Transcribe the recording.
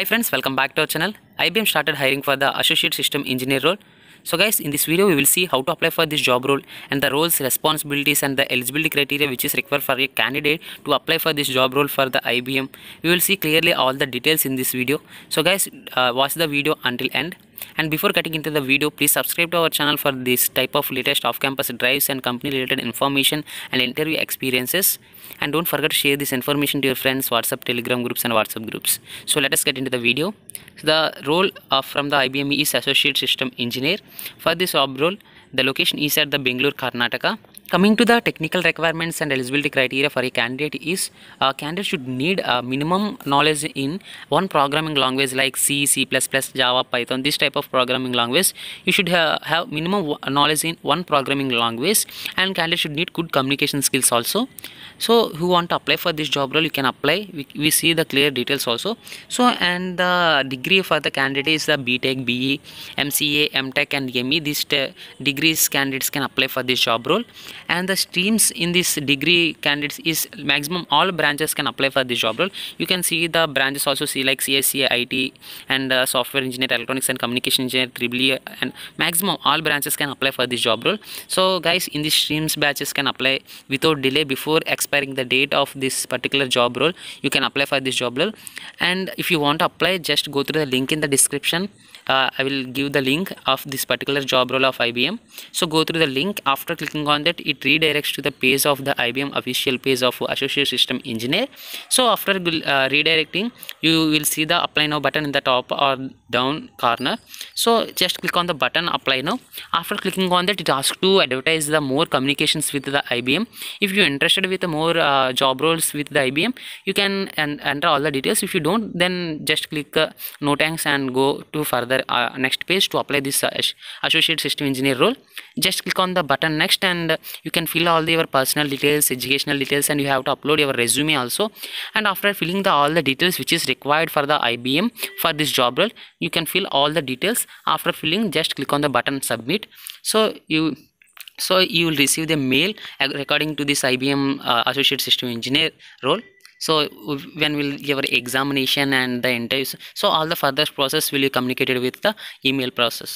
Hi friends, welcome back to our channel. IBM started hiring for the Associate System Engineer role. So guys, in this video we will see how to apply for this job role and the roles, responsibilities and the eligibility criteria which is required for a candidate to apply for this job role for the IBM. We will see clearly all the details in this video. So guys, uh, watch the video until end and before getting into the video please subscribe to our channel for this type of latest off-campus drives and company related information and interview experiences and don't forget to share this information to your friends whatsapp telegram groups and whatsapp groups so let us get into the video so the role of, from the ibm is associate system engineer for this job role the location is at the Bangalore, Karnataka Coming to the technical requirements and eligibility criteria for a candidate is a uh, candidate should need a uh, minimum knowledge in one programming language like C, C++, Java, Python, this type of programming language. You should uh, have minimum knowledge in one programming language and candidate should need good communication skills also. So who want to apply for this job role, you can apply. We, we see the clear details also. So and the degree for the candidate is the BTech, BE, MCA, MTech and ME. These degrees candidates can apply for this job role and the streams in this degree candidates is maximum all branches can apply for this job role you can see the branches also see like CSC, IT and uh, software engineer electronics and communication engineer triple and maximum all branches can apply for this job role so guys in this streams batches can apply without delay before expiring the date of this particular job role you can apply for this job role and if you want to apply just go through the link in the description uh, I will give the link of this particular job role of IBM so go through the link after clicking on that it redirects to the page of the IBM official page of associate system engineer so after uh, redirecting you will see the apply now button in the top or down corner so just click on the button apply now after clicking on that it asks to advertise the more communications with the IBM if you're interested with more uh, job roles with the IBM you can enter all the details if you don't then just click uh, no thanks and go to further uh, next page to apply this uh, associate system engineer role just click on the button next and you can fill all your personal details educational details and you have to upload your resume also and after filling the all the details which is required for the IBM for this job role you can fill all the details after filling just click on the button submit so you so you will receive the mail according to this IBM uh, associate system engineer role so when will your examination and the interviews so all the further process will be communicated with the email process